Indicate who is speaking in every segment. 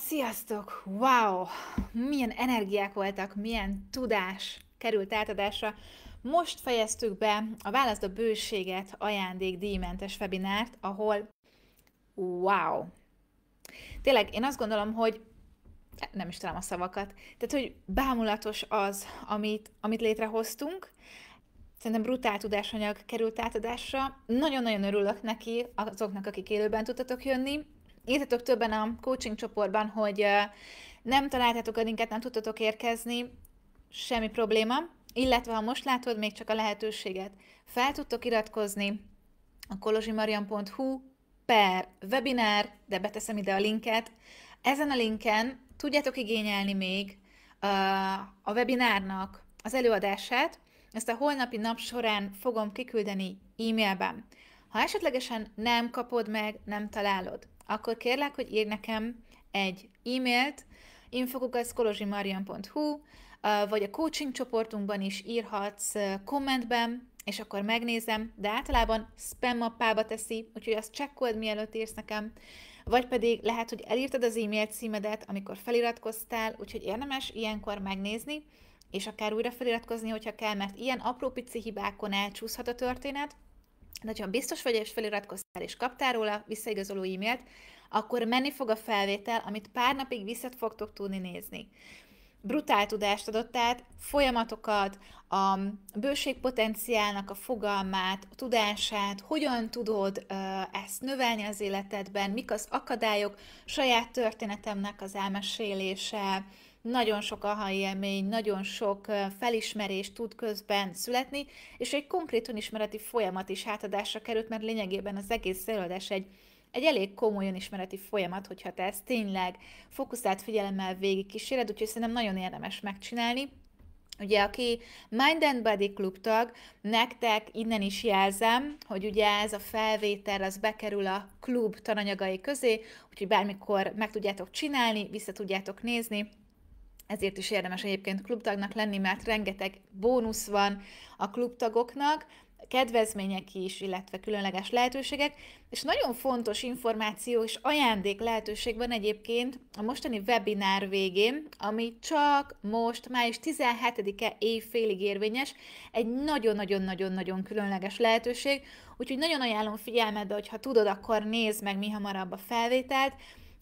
Speaker 1: Hát sziasztok! Wow! Milyen energiák voltak, milyen tudás került átadásra. Most fejeztük be a Válaszd a bőséget ajándék díjmentes webinárt, ahol wow! Tényleg én azt gondolom, hogy nem is tudom a szavakat. Tehát, hogy bámulatos az, amit, amit létrehoztunk, szerintem brutál tudásanyag került átadásra. Nagyon-nagyon örülök neki azoknak, akik élőben tudtatok jönni írtatok többen a coaching csoportban, hogy nem találtatok a linket, nem tudtatok érkezni, semmi probléma, illetve ha most látod még csak a lehetőséget, fel tudtok iratkozni a kolozsimarian.hu per webinár, de beteszem ide a linket. Ezen a linken tudjátok igényelni még a webinárnak az előadását, ezt a holnapi nap során fogom kiküldeni e-mailben. Ha esetlegesen nem kapod meg, nem találod, akkor kérlek, hogy írj nekem egy e-mailt, infokukaszkolozsimarian.hu, vagy a coaching csoportunkban is írhatsz kommentben, és akkor megnézem, de általában spam mappába teszi, úgyhogy azt csekkold, mielőtt írsz nekem, vagy pedig lehet, hogy elírtad az e-mail címedet, amikor feliratkoztál, úgyhogy érdemes ilyenkor megnézni, és akár újra feliratkozni, hogyha kell, mert ilyen apró pici hibákon elcsúszhat a történet, de ha biztos vagy, és feliratkoztál, és kaptál róla visszaigazoló e-mailt, akkor menni fog a felvétel, amit pár napig visszat fogtok tudni nézni. Brutál tudást adott át, folyamatokat, a bőségpotenciálnak a fogalmát, a tudását, hogyan tudod ezt növelni az életedben, mik az akadályok, saját történetemnek az elmesélése, nagyon sok aha élmény, nagyon sok felismerés tud közben születni, és egy konkrét önismereti folyamat is átadásra került, mert lényegében az egész előadás egy egy elég komoly önismereti folyamat, hogyha te ezt tényleg fókuszált figyelemmel végig kíséred, úgyhogy szerintem nagyon érdemes megcsinálni. Ugye, aki Mind and Body Club tag, nektek innen is jelzem, hogy ugye ez a felvétel, az bekerül a klub tananyagai közé, úgyhogy bármikor meg tudjátok csinálni, vissza tudjátok nézni, ezért is érdemes egyébként klubtagnak lenni, mert rengeteg bónusz van a klubtagoknak, kedvezmények is, illetve különleges lehetőségek, és nagyon fontos információ és ajándék lehetőség van egyébként a mostani webinár végén, ami csak most, május 17-e évfélig érvényes, egy nagyon-nagyon-nagyon-nagyon különleges lehetőség, úgyhogy nagyon ajánlom figyelmedbe, hogyha tudod, akkor nézd meg mi hamarabb a felvételt,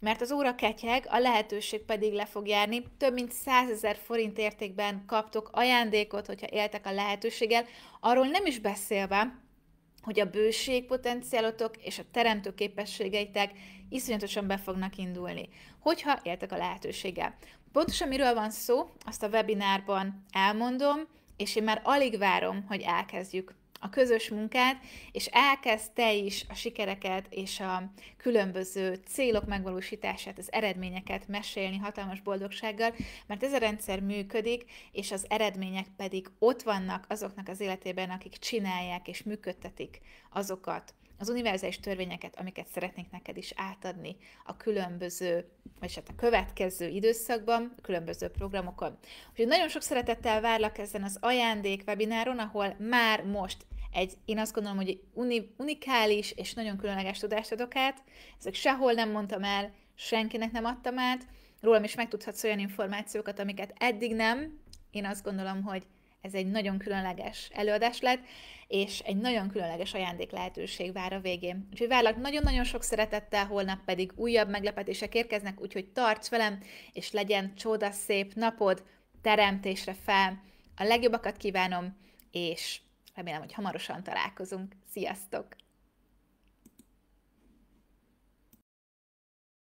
Speaker 1: mert az óra ketyeg, a lehetőség pedig le fog járni. Több mint 100 ezer forint értékben kaptok ajándékot, hogyha éltek a lehetőséggel. Arról nem is beszélve, hogy a bőség és a teremtő képességeitek iszonyatosan be fognak indulni, hogyha éltek a lehetőséggel. Pontosan miről van szó, azt a webinárban elmondom, és én már alig várom, hogy elkezdjük a közös munkát, és elkezd te is a sikereket és a különböző célok megvalósítását, az eredményeket mesélni hatalmas boldogsággal, mert ez a rendszer működik, és az eredmények pedig ott vannak azoknak az életében, akik csinálják és működtetik azokat az univerzális törvényeket, amiket szeretnék neked is átadni a különböző, vagy hát a következő időszakban, a különböző programokon. Úgyhogy nagyon sok szeretettel várlak ezen az ajándék webináron, ahol már most egy, én azt gondolom, hogy uni, unikális és nagyon különleges tudást adok át. Ezek sehol nem mondtam el, senkinek nem adtam át. Rólam is megtudhatsz olyan információkat, amiket eddig nem. Én azt gondolom, hogy ez egy nagyon különleges előadás lett, és egy nagyon különleges ajándék lehetőség vár a végén. Úgyhogy várlak nagyon-nagyon sok szeretettel, holnap pedig újabb meglepetések érkeznek, úgyhogy tarts velem, és legyen csodaszép napod, teremtésre fel. A legjobbakat kívánom, és remélem, hogy hamarosan találkozunk. Sziasztok!